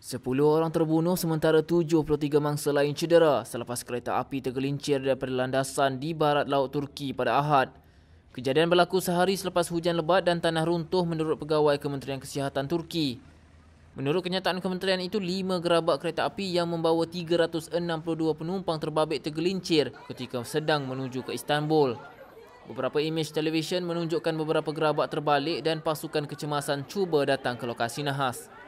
Sepuluh orang terbunuh sementara 73 mangsa lain cedera selepas kereta api tergelincir daripada landasan di barat laut Turki pada Ahad. Kejadian berlaku sehari selepas hujan lebat dan tanah runtuh menurut pegawai Kementerian Kesihatan Turki. Menurut kenyataan kementerian itu, lima gerabak kereta api yang membawa 362 penumpang terbabit tergelincir ketika sedang menuju ke Istanbul. Beberapa imej televisyen menunjukkan beberapa gerabak terbalik dan pasukan kecemasan cuba datang ke lokasi nahas.